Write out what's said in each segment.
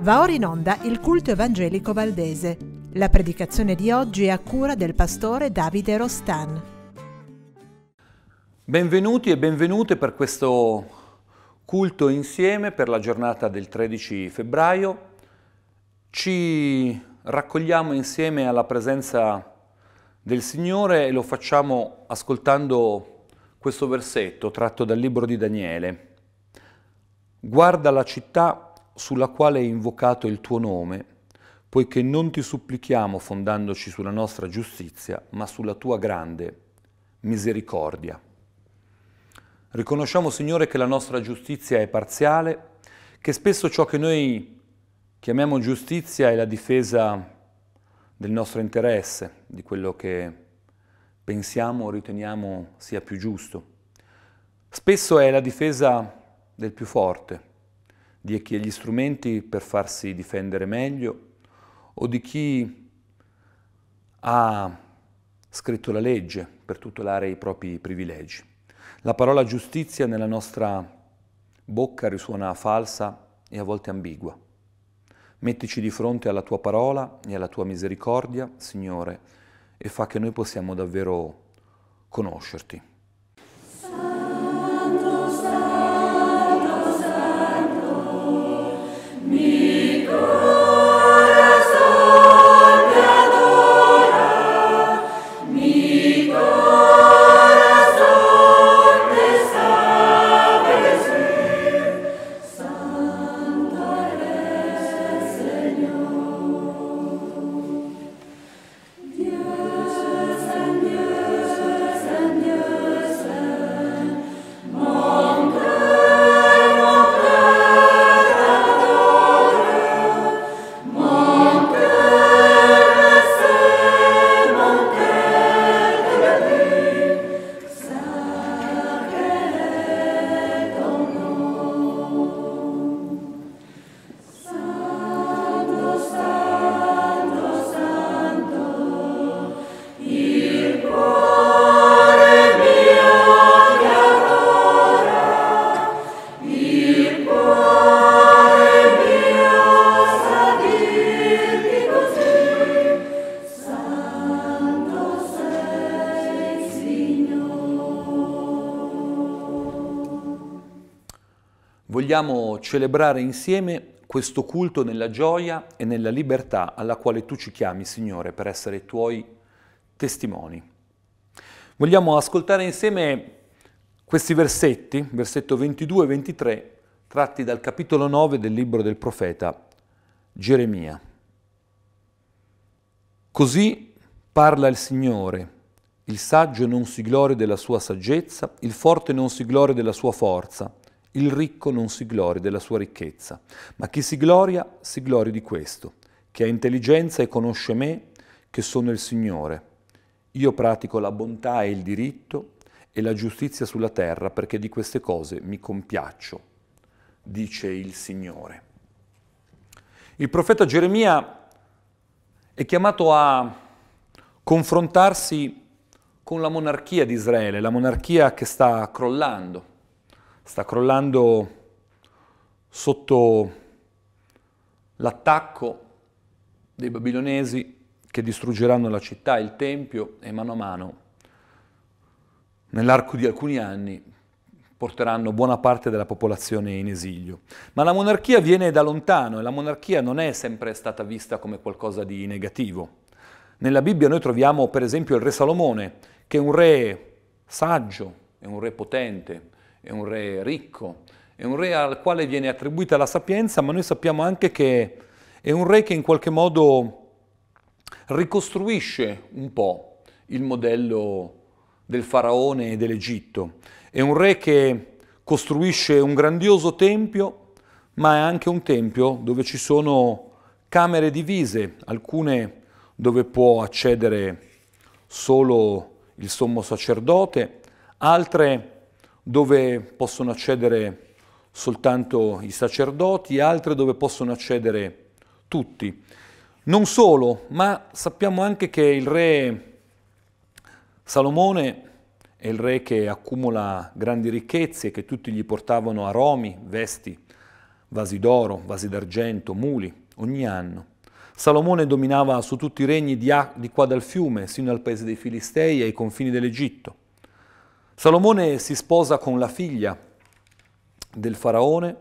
Va ora in onda il culto evangelico valdese. La predicazione di oggi è a cura del pastore Davide Rostan. Benvenuti e benvenute per questo culto insieme per la giornata del 13 febbraio. Ci raccogliamo insieme alla presenza del Signore e lo facciamo ascoltando questo versetto tratto dal libro di Daniele. Guarda la città sulla quale è invocato il tuo nome, poiché non ti supplichiamo fondandoci sulla nostra giustizia, ma sulla tua grande misericordia. Riconosciamo, Signore, che la nostra giustizia è parziale, che spesso ciò che noi chiamiamo giustizia è la difesa del nostro interesse, di quello che pensiamo o riteniamo sia più giusto. Spesso è la difesa del più forte, di chi ha gli strumenti per farsi difendere meglio o di chi ha scritto la legge per tutelare i propri privilegi. La parola giustizia nella nostra bocca risuona falsa e a volte ambigua. Mettici di fronte alla tua parola e alla tua misericordia, Signore, e fa che noi possiamo davvero conoscerti. celebrare insieme questo culto nella gioia e nella libertà alla quale tu ci chiami, Signore, per essere tuoi testimoni. Vogliamo ascoltare insieme questi versetti, versetto 22 e 23, tratti dal capitolo 9 del libro del profeta Geremia. Così parla il Signore, il saggio non si gloria della sua saggezza, il forte non si gloria della sua forza, il ricco non si glori della sua ricchezza, ma chi si gloria, si glori di questo, che ha intelligenza e conosce me, che sono il Signore. Io pratico la bontà e il diritto e la giustizia sulla terra, perché di queste cose mi compiaccio, dice il Signore. Il profeta Geremia è chiamato a confrontarsi con la monarchia di Israele, la monarchia che sta crollando sta crollando sotto l'attacco dei babilonesi che distruggeranno la città, il tempio e mano a mano, nell'arco di alcuni anni, porteranno buona parte della popolazione in esilio. Ma la monarchia viene da lontano e la monarchia non è sempre stata vista come qualcosa di negativo. Nella Bibbia noi troviamo per esempio il re Salomone, che è un re saggio, è un re potente, è un re ricco, è un re al quale viene attribuita la sapienza, ma noi sappiamo anche che è un re che in qualche modo ricostruisce un po' il modello del faraone e dell'Egitto. È un re che costruisce un grandioso tempio, ma è anche un tempio dove ci sono camere divise, alcune dove può accedere solo il sommo sacerdote, altre dove dove possono accedere soltanto i sacerdoti, altre dove possono accedere tutti. Non solo, ma sappiamo anche che il re Salomone è il re che accumula grandi ricchezze che tutti gli portavano aromi, vesti, vasi d'oro, vasi d'argento, muli, ogni anno. Salomone dominava su tutti i regni di, qua dal fiume, sino al paese dei Filistei e ai confini dell'Egitto. Salomone si sposa con la figlia del faraone.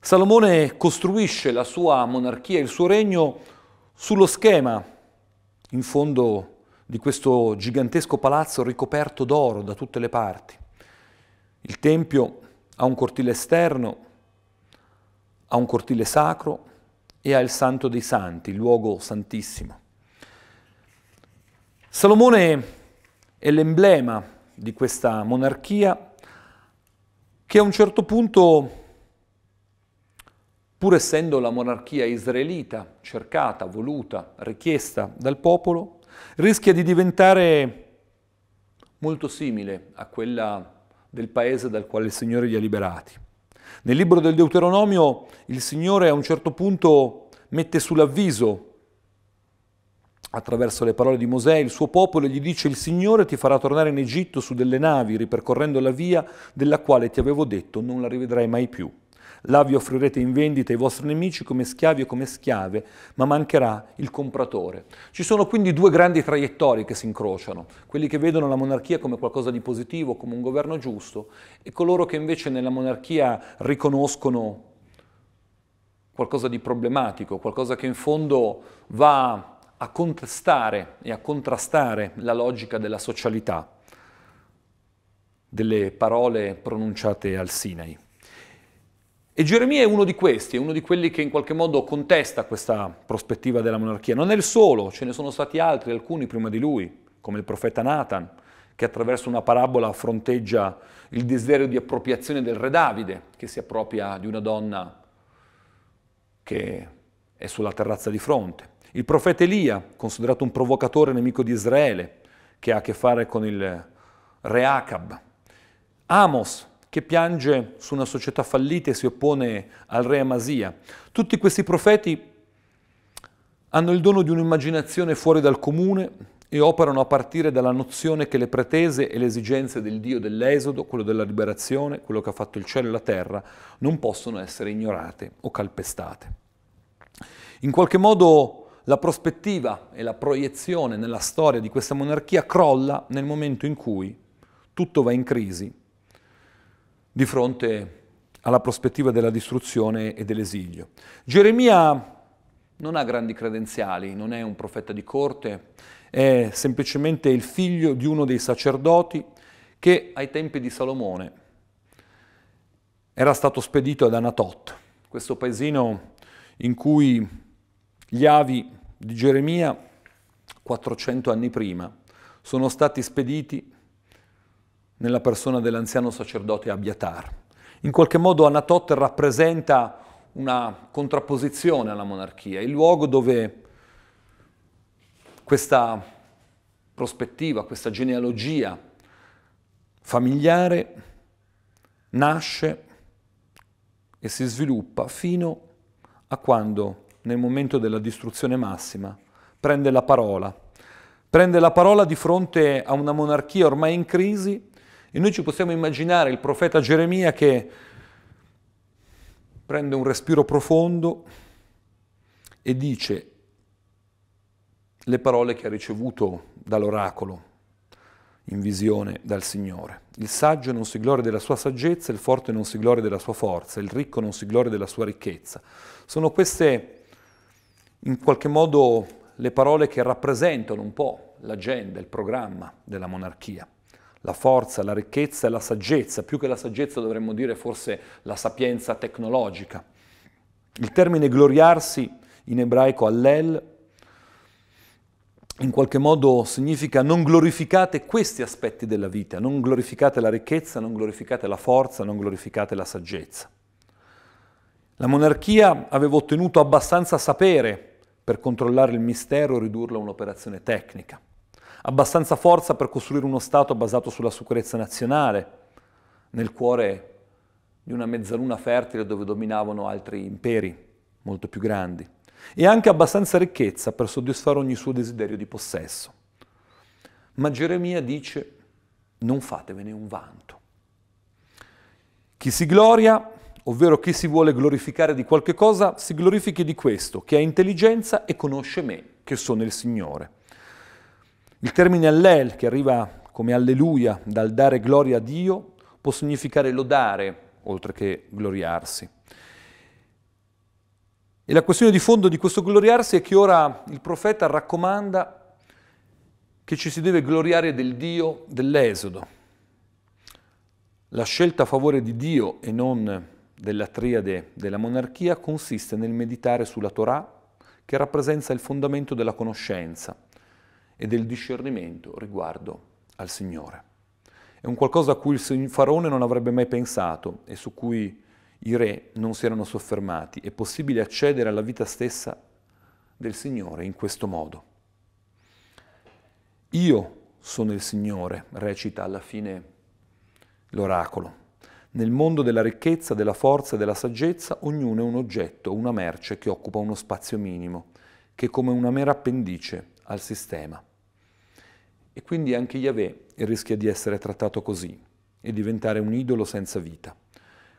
Salomone costruisce la sua monarchia, il suo regno sullo schema, in fondo, di questo gigantesco palazzo ricoperto d'oro da tutte le parti. Il Tempio ha un cortile esterno, ha un cortile sacro e ha il Santo dei Santi, il luogo santissimo. Salomone è l'emblema di questa monarchia che a un certo punto, pur essendo la monarchia israelita, cercata, voluta, richiesta dal popolo, rischia di diventare molto simile a quella del paese dal quale il Signore li ha liberati. Nel libro del Deuteronomio il Signore a un certo punto mette sull'avviso attraverso le parole di Mosè, il suo popolo gli dice il Signore ti farà tornare in Egitto su delle navi, ripercorrendo la via della quale ti avevo detto non la rivedrai mai più. Là vi offrirete in vendita i vostri nemici come schiavi o come schiave, ma mancherà il compratore. Ci sono quindi due grandi traiettorie che si incrociano, quelli che vedono la monarchia come qualcosa di positivo, come un governo giusto, e coloro che invece nella monarchia riconoscono qualcosa di problematico, qualcosa che in fondo va a contestare e a contrastare la logica della socialità delle parole pronunciate al Sinai. E Geremia è uno di questi, è uno di quelli che in qualche modo contesta questa prospettiva della monarchia. Non è il solo, ce ne sono stati altri, alcuni prima di lui, come il profeta Nathan, che attraverso una parabola fronteggia il desiderio di appropriazione del re Davide, che si appropria di una donna che è sulla terrazza di fronte. Il profeta Elia, considerato un provocatore nemico di Israele, che ha a che fare con il re Acab. Amos, che piange su una società fallita e si oppone al re Amasia. Tutti questi profeti hanno il dono di un'immaginazione fuori dal comune e operano a partire dalla nozione che le pretese e le esigenze del Dio dell'esodo, quello della liberazione, quello che ha fatto il cielo e la terra, non possono essere ignorate o calpestate. In qualche modo la prospettiva e la proiezione nella storia di questa monarchia crolla nel momento in cui tutto va in crisi di fronte alla prospettiva della distruzione e dell'esilio. Geremia non ha grandi credenziali, non è un profeta di corte, è semplicemente il figlio di uno dei sacerdoti che ai tempi di Salomone era stato spedito ad Anatot, questo paesino in cui gli avi di Geremia, 400 anni prima, sono stati spediti nella persona dell'anziano sacerdote Abiatar. In qualche modo Anatot rappresenta una contrapposizione alla monarchia, il luogo dove questa prospettiva, questa genealogia familiare nasce e si sviluppa fino a quando nel momento della distruzione massima, prende la parola. Prende la parola di fronte a una monarchia ormai in crisi e noi ci possiamo immaginare il profeta Geremia che prende un respiro profondo e dice le parole che ha ricevuto dall'oracolo in visione dal Signore. Il saggio non si gloria della sua saggezza, il forte non si gloria della sua forza, il ricco non si gloria della sua ricchezza. Sono queste in qualche modo le parole che rappresentano un po' l'agenda, il programma della monarchia. La forza, la ricchezza e la saggezza, più che la saggezza dovremmo dire forse la sapienza tecnologica. Il termine gloriarsi in ebraico allel in qualche modo significa non glorificate questi aspetti della vita, non glorificate la ricchezza, non glorificate la forza, non glorificate la saggezza. La monarchia aveva ottenuto abbastanza sapere per controllare il mistero e ridurlo a un'operazione tecnica, abbastanza forza per costruire uno Stato basato sulla sicurezza nazionale, nel cuore di una mezzaluna fertile dove dominavano altri imperi molto più grandi, e anche abbastanza ricchezza per soddisfare ogni suo desiderio di possesso. Ma Geremia dice, non fatevene un vanto. Chi si gloria ovvero chi si vuole glorificare di qualche cosa, si glorifichi di questo, che ha intelligenza e conosce me, che sono il Signore. Il termine Allel, che arriva come alleluia dal dare gloria a Dio, può significare lodare, oltre che gloriarsi. E la questione di fondo di questo gloriarsi è che ora il profeta raccomanda che ci si deve gloriare del Dio dell'Esodo. La scelta a favore di Dio e non della triade della monarchia consiste nel meditare sulla Torah che rappresenta il fondamento della conoscenza e del discernimento riguardo al Signore. È un qualcosa a cui il faraone non avrebbe mai pensato e su cui i re non si erano soffermati. È possibile accedere alla vita stessa del Signore in questo modo. Io sono il Signore, recita alla fine l'oracolo. Nel mondo della ricchezza, della forza e della saggezza, ognuno è un oggetto, una merce che occupa uno spazio minimo, che è come una mera appendice al sistema. E quindi anche Yahweh rischia di essere trattato così e diventare un idolo senza vita.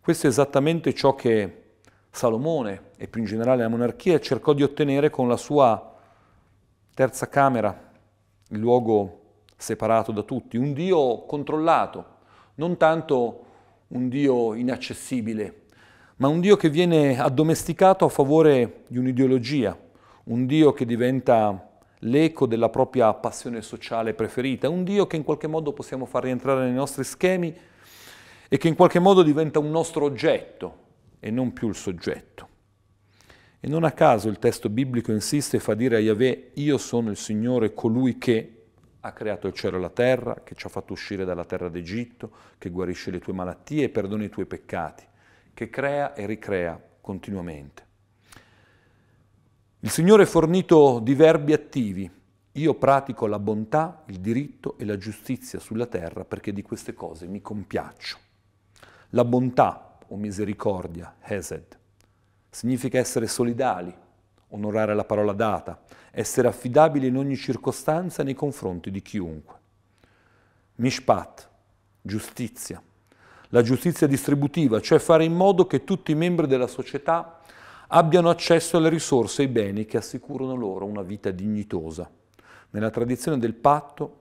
Questo è esattamente ciò che Salomone e più in generale la monarchia cercò di ottenere con la sua terza camera, il luogo separato da tutti, un Dio controllato, non tanto un Dio inaccessibile, ma un Dio che viene addomesticato a favore di un'ideologia, un Dio che diventa l'eco della propria passione sociale preferita, un Dio che in qualche modo possiamo far rientrare nei nostri schemi e che in qualche modo diventa un nostro oggetto e non più il soggetto. E non a caso il testo biblico insiste e fa dire a Yahweh, io sono il Signore colui che ha creato il cielo e la terra, che ci ha fatto uscire dalla terra d'Egitto, che guarisce le tue malattie e perdona i tuoi peccati, che crea e ricrea continuamente. Il Signore è fornito di verbi attivi. Io pratico la bontà, il diritto e la giustizia sulla terra perché di queste cose mi compiaccio. La bontà o misericordia, Hesed, significa essere solidali, onorare la parola data, essere affidabili in ogni circostanza nei confronti di chiunque. Mishpat, giustizia. La giustizia distributiva, cioè fare in modo che tutti i membri della società abbiano accesso alle risorse e ai beni che assicurano loro una vita dignitosa. Nella tradizione del patto,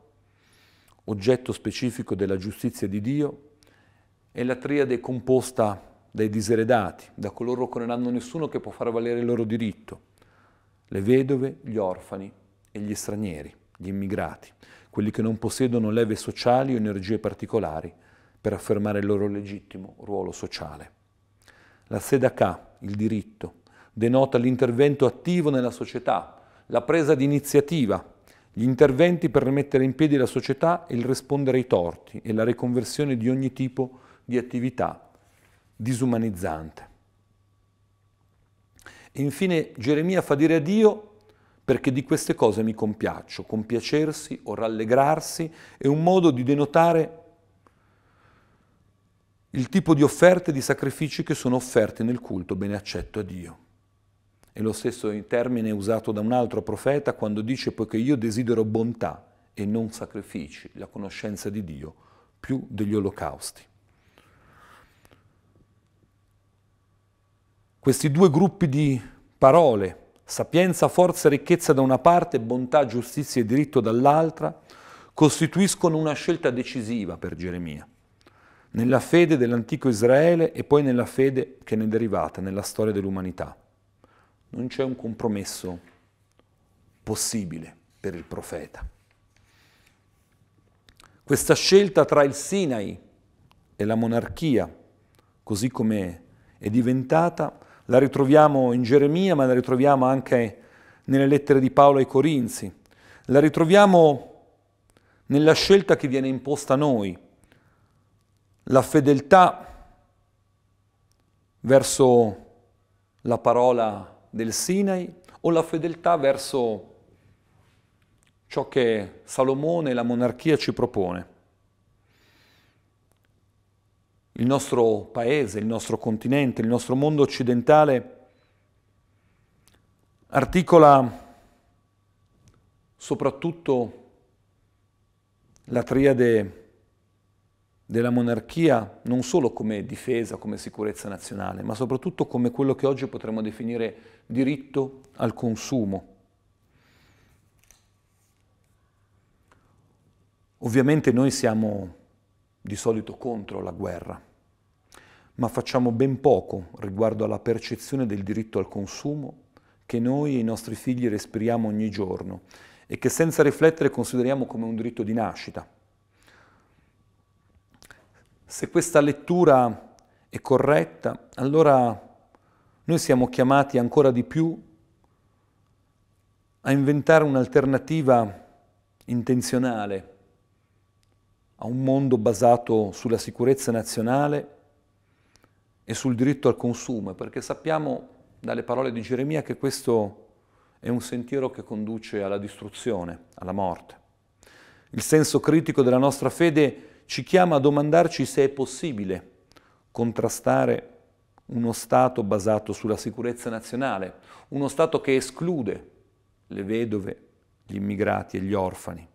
oggetto specifico della giustizia di Dio, è la triade composta dai diseredati, da coloro che non hanno nessuno che può far valere il loro diritto, le vedove, gli orfani e gli stranieri, gli immigrati, quelli che non possiedono leve sociali o energie particolari per affermare il loro legittimo ruolo sociale. La sedaka, il diritto, denota l'intervento attivo nella società, la presa di iniziativa, gli interventi per rimettere in piedi la società e il rispondere ai torti e la riconversione di ogni tipo di attività disumanizzante infine Geremia fa dire a Dio perché di queste cose mi compiaccio, compiacersi o rallegrarsi è un modo di denotare il tipo di offerte e di sacrifici che sono offerte nel culto bene accetto a Dio. E lo stesso termine usato da un altro profeta quando dice poiché io desidero bontà e non sacrifici, la conoscenza di Dio, più degli olocausti. Questi due gruppi di parole, sapienza, forza e ricchezza da una parte, bontà, giustizia e diritto dall'altra, costituiscono una scelta decisiva per Geremia, nella fede dell'antico Israele e poi nella fede che ne è derivata, nella storia dell'umanità. Non c'è un compromesso possibile per il profeta. Questa scelta tra il Sinai e la monarchia, così come è diventata, la ritroviamo in Geremia, ma la ritroviamo anche nelle lettere di Paolo ai Corinzi. La ritroviamo nella scelta che viene imposta a noi, la fedeltà verso la parola del Sinai o la fedeltà verso ciò che Salomone e la monarchia ci propone il nostro paese, il nostro continente, il nostro mondo occidentale articola soprattutto la triade della monarchia non solo come difesa, come sicurezza nazionale, ma soprattutto come quello che oggi potremmo definire diritto al consumo. Ovviamente noi siamo di solito contro la guerra ma facciamo ben poco riguardo alla percezione del diritto al consumo che noi e i nostri figli respiriamo ogni giorno e che senza riflettere consideriamo come un diritto di nascita. Se questa lettura è corretta, allora noi siamo chiamati ancora di più a inventare un'alternativa intenzionale a un mondo basato sulla sicurezza nazionale e sul diritto al consumo, perché sappiamo dalle parole di Geremia che questo è un sentiero che conduce alla distruzione, alla morte. Il senso critico della nostra fede ci chiama a domandarci se è possibile contrastare uno Stato basato sulla sicurezza nazionale, uno Stato che esclude le vedove, gli immigrati e gli orfani,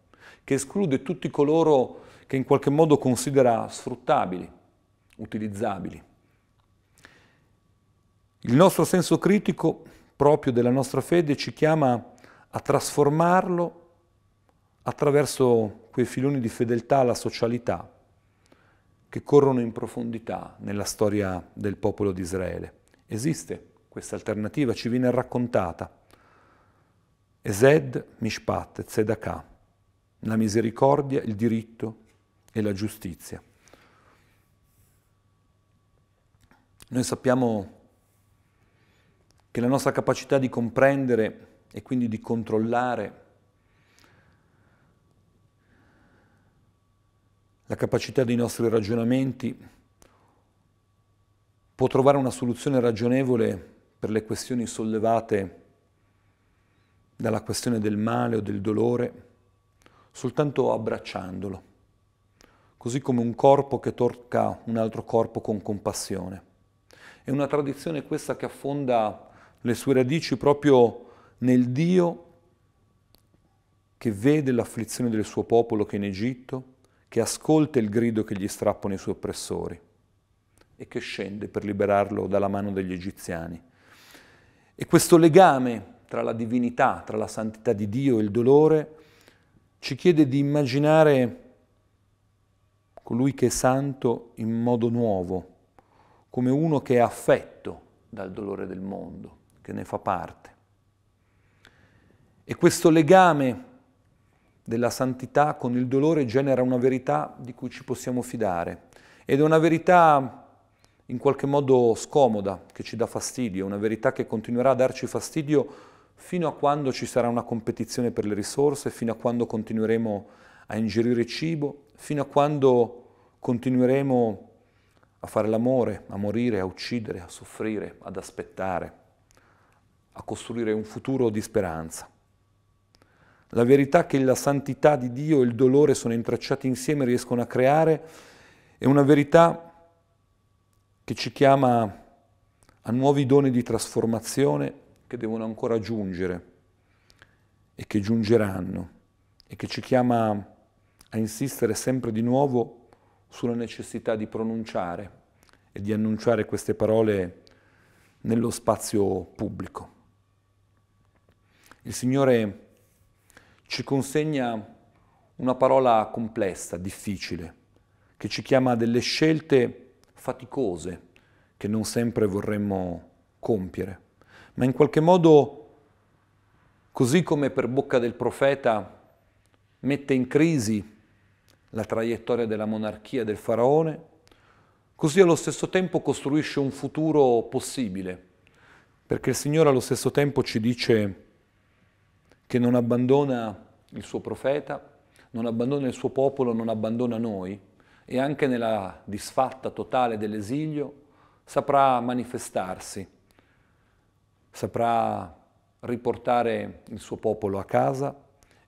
che esclude tutti coloro che in qualche modo considera sfruttabili, utilizzabili. Il nostro senso critico, proprio della nostra fede, ci chiama a trasformarlo attraverso quei filoni di fedeltà alla socialità che corrono in profondità nella storia del popolo di Israele. Esiste questa alternativa, ci viene raccontata. Ezed Mishpat, Tzedakah, la misericordia, il diritto e la giustizia. Noi sappiamo che la nostra capacità di comprendere e quindi di controllare, la capacità dei nostri ragionamenti può trovare una soluzione ragionevole per le questioni sollevate dalla questione del male o del dolore, soltanto abbracciandolo, così come un corpo che tocca un altro corpo con compassione. È una tradizione questa che affonda le sue radici proprio nel Dio che vede l'afflizione del suo popolo che è in Egitto, che ascolta il grido che gli strappano i suoi oppressori e che scende per liberarlo dalla mano degli egiziani. E questo legame tra la divinità, tra la santità di Dio e il dolore, ci chiede di immaginare colui che è santo in modo nuovo, come uno che è affetto dal dolore del mondo, che ne fa parte. E questo legame della santità con il dolore genera una verità di cui ci possiamo fidare ed è una verità in qualche modo scomoda, che ci dà fastidio, una verità che continuerà a darci fastidio fino a quando ci sarà una competizione per le risorse, fino a quando continueremo a ingerire cibo, fino a quando continueremo a fare l'amore, a morire, a uccidere, a soffrire, ad aspettare a costruire un futuro di speranza. La verità che la santità di Dio e il dolore sono intrecciati insieme e riescono a creare è una verità che ci chiama a nuovi doni di trasformazione che devono ancora giungere e che giungeranno e che ci chiama a insistere sempre di nuovo sulla necessità di pronunciare e di annunciare queste parole nello spazio pubblico. Il Signore ci consegna una parola complessa, difficile, che ci chiama a delle scelte faticose che non sempre vorremmo compiere, ma in qualche modo, così come per bocca del profeta, mette in crisi la traiettoria della monarchia del faraone, così allo stesso tempo costruisce un futuro possibile, perché il Signore allo stesso tempo ci dice che non abbandona il suo profeta, non abbandona il suo popolo, non abbandona noi e anche nella disfatta totale dell'esilio saprà manifestarsi, saprà riportare il suo popolo a casa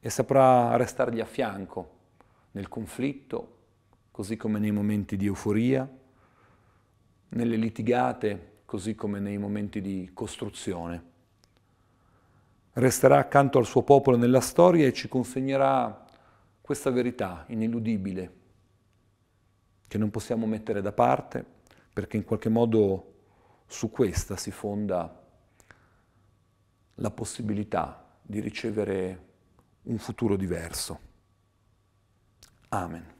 e saprà restargli a fianco nel conflitto, così come nei momenti di euforia, nelle litigate, così come nei momenti di costruzione resterà accanto al suo popolo nella storia e ci consegnerà questa verità ineludibile che non possiamo mettere da parte perché in qualche modo su questa si fonda la possibilità di ricevere un futuro diverso. Amen.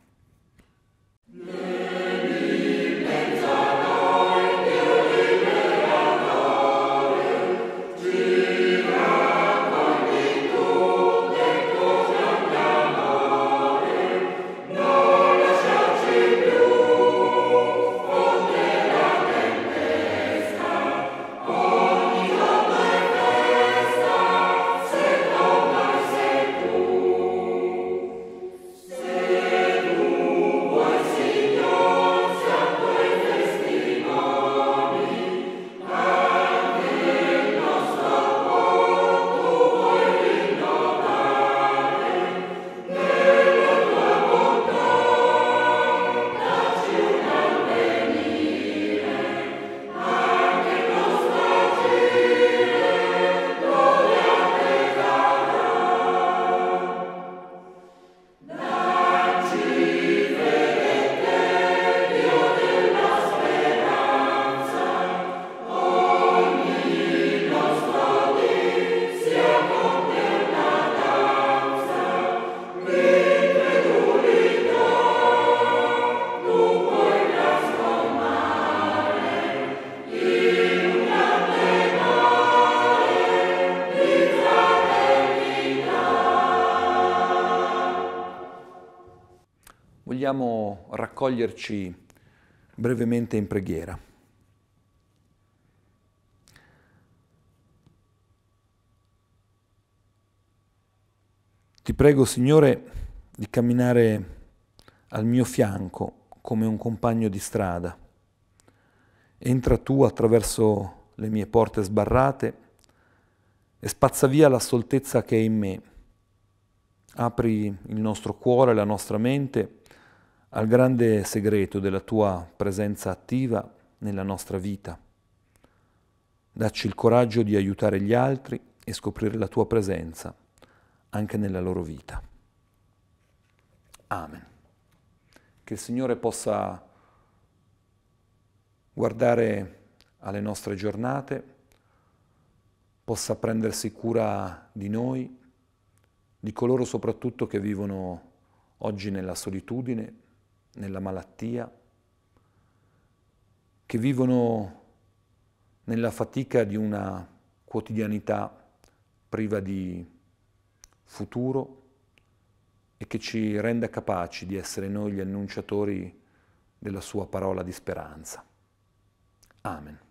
raccoglierci brevemente in preghiera. Ti prego, Signore, di camminare al mio fianco come un compagno di strada. Entra tu attraverso le mie porte sbarrate e spazza via la stoltezza che è in me. Apri il nostro cuore, la nostra mente al grande segreto della tua presenza attiva nella nostra vita. Dacci il coraggio di aiutare gli altri e scoprire la tua presenza anche nella loro vita. Amen. Che il Signore possa guardare alle nostre giornate, possa prendersi cura di noi, di coloro soprattutto che vivono oggi nella solitudine, nella malattia, che vivono nella fatica di una quotidianità priva di futuro e che ci renda capaci di essere noi gli annunciatori della sua parola di speranza. Amen.